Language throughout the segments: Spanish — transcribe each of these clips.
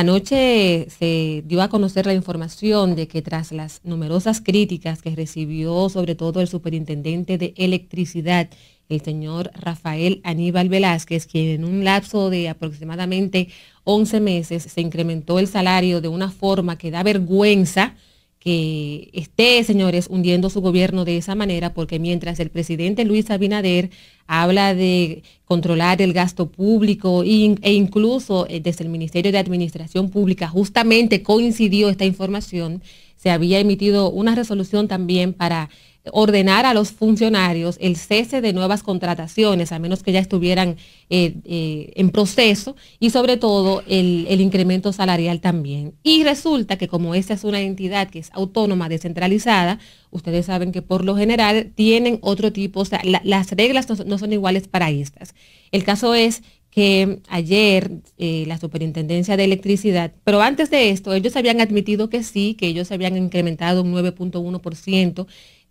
Anoche se dio a conocer la información de que tras las numerosas críticas que recibió sobre todo el superintendente de electricidad, el señor Rafael Aníbal Velázquez, quien en un lapso de aproximadamente 11 meses se incrementó el salario de una forma que da vergüenza, que esté, señores, hundiendo su gobierno de esa manera, porque mientras el presidente Luis Abinader habla de controlar el gasto público e incluso eh, desde el Ministerio de Administración Pública justamente coincidió esta información, se había emitido una resolución también para ordenar a los funcionarios el cese de nuevas contrataciones, a menos que ya estuvieran eh, eh, en proceso, y sobre todo el, incremento salarial también. Y resulta que como esta es una entidad que es autónoma, descentralizada, ustedes saben que por lo general tienen otro tipo, o sea, las reglas no, no son iguales para estas. El caso es que ayer eh, la Superintendencia de Electricidad, pero antes de esto, ellos habían admitido que sí, que ellos habían incrementado un 9.1%,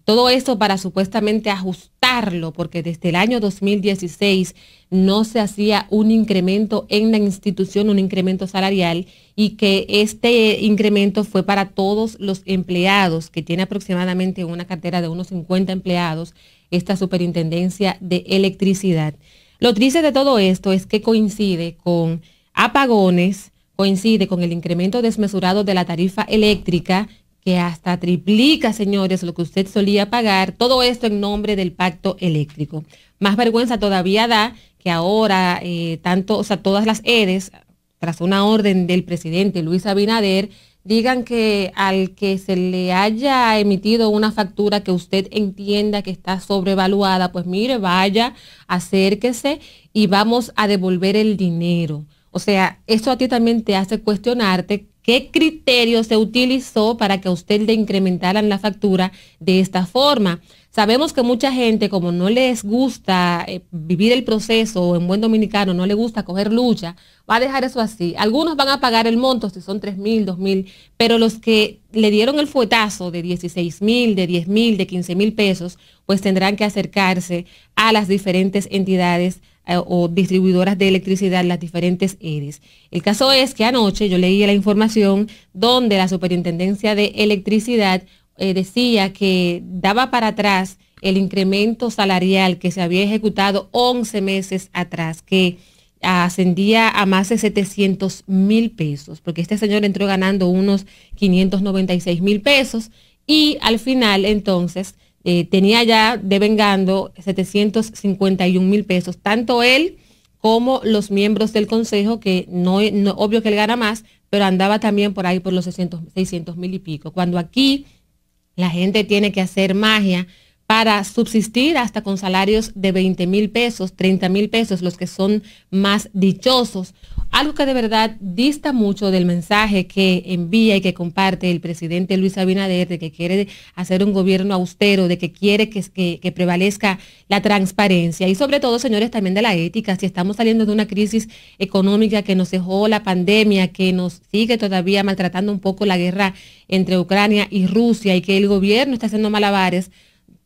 todo esto para supuestamente ajustarlo, porque desde el año 2016 no se hacía un incremento en la institución, un incremento salarial, y que este incremento fue para todos los empleados, que tiene aproximadamente una cartera de unos 50 empleados, esta Superintendencia de Electricidad. Lo triste de todo esto es que coincide con apagones, coincide con el incremento desmesurado de la tarifa eléctrica, que hasta triplica, señores, lo que usted solía pagar, todo esto en nombre del pacto eléctrico. Más vergüenza todavía da que ahora, eh, tanto, o sea, todas las EDES, tras una orden del presidente Luis Abinader, digan que al que se le haya emitido una factura que usted entienda que está sobrevaluada, pues mire, vaya, acérquese y vamos a devolver el dinero. O sea, eso a ti también te hace cuestionarte ¿Qué criterio se utilizó para que a usted le incrementaran la factura de esta forma? Sabemos que mucha gente, como no les gusta eh, vivir el proceso, en buen dominicano no le gusta coger lucha, va a dejar eso así. Algunos van a pagar el monto, si son 3 mil, 2 mil, pero los que le dieron el fuetazo de 16 mil, de 10 mil, de 15 mil pesos, pues tendrán que acercarse a las diferentes entidades eh, o distribuidoras de electricidad, las diferentes EDES. El caso es que anoche yo leí la información donde la Superintendencia de Electricidad eh, decía que daba para atrás el incremento salarial que se había ejecutado 11 meses atrás, que ascendía a más de 700 mil pesos, porque este señor entró ganando unos 596 mil pesos y al final entonces eh, tenía ya devengando 751 mil pesos, tanto él como los miembros del consejo, que no, obvio que él gana más, pero andaba también por ahí por los 600 mil y pico. Cuando aquí la gente tiene que hacer magia para subsistir hasta con salarios de 20 mil pesos, 30 mil pesos, los que son más dichosos algo que de verdad dista mucho del mensaje que envía y que comparte el presidente Luis Abinader de que quiere hacer un gobierno austero, de que quiere que, que, prevalezca la transparencia y sobre todo, señores, también de la ética. Si estamos saliendo de una crisis económica que nos dejó la pandemia, que nos sigue todavía maltratando un poco la guerra entre Ucrania y Rusia y que el gobierno está haciendo malabares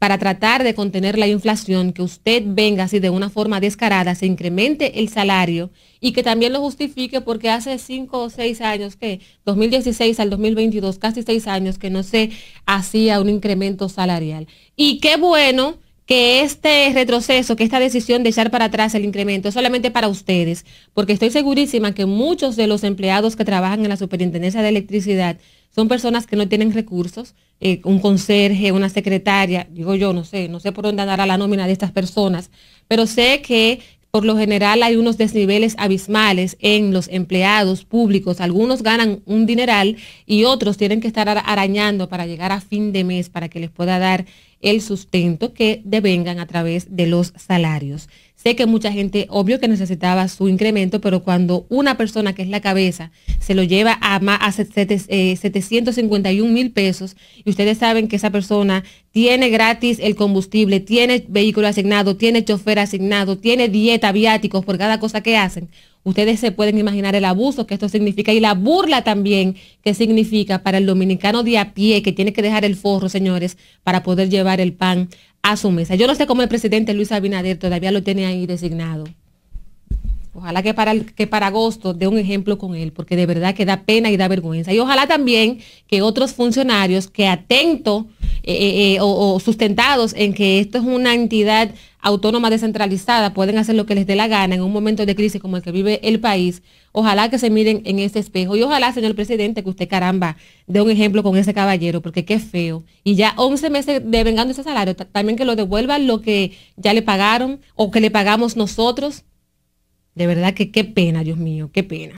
para tratar de contener la inflación, que usted venga así de una forma descarada, se incremente el salario y que también lo justifique porque hace cinco o seis años, que 2016 al 2022, casi seis años que no se hacía un incremento salarial. Y qué bueno que este retroceso, que esta decisión de echar para atrás el incremento es solamente para ustedes, porque estoy segurísima que muchos de los empleados que trabajan en la Superintendencia de Electricidad son personas que no tienen recursos, eh, un conserje, una secretaria, digo yo, no sé, no sé por dónde andará la nómina de estas personas, pero sé que por lo general hay unos desniveles abismales en los empleados públicos. Algunos ganan un dineral y otros tienen que estar arañando para llegar a fin de mes para que les pueda dar el sustento que devengan a través de los salarios. Sé que mucha gente, obvio que necesitaba su incremento, pero cuando una persona que es la cabeza se lo lleva a, más, 751 eh, mil pesos y ustedes saben que esa persona tiene gratis el combustible, tiene vehículo asignado, tiene chofer asignado, tiene dieta, viáticos por cada cosa que hacen, ustedes se pueden imaginar el abuso que esto significa y la burla también que significa para el dominicano de a pie que tiene que dejar el forro, señores, para poder llevar el pan a su mesa. Yo no sé cómo el presidente Luis Abinader todavía lo tiene ahí designado. Ojalá que para, que para agosto dé un ejemplo con él, porque de verdad que da pena y da vergüenza. Y ojalá también que otros funcionarios que atento eh, eh, eh, o, sustentados en que esto es una entidad autónoma descentralizada, pueden hacer lo que les dé la gana en un momento de crisis como el que vive el país. Ojalá que se miren en ese espejo y ojalá, señor presidente, que usted caramba dé un ejemplo con ese caballero, porque qué feo. Y ya 11 meses vengando ese salario, también que lo devuelvan lo que ya le pagaron o que le pagamos nosotros. De verdad que qué pena, Dios mío, qué pena.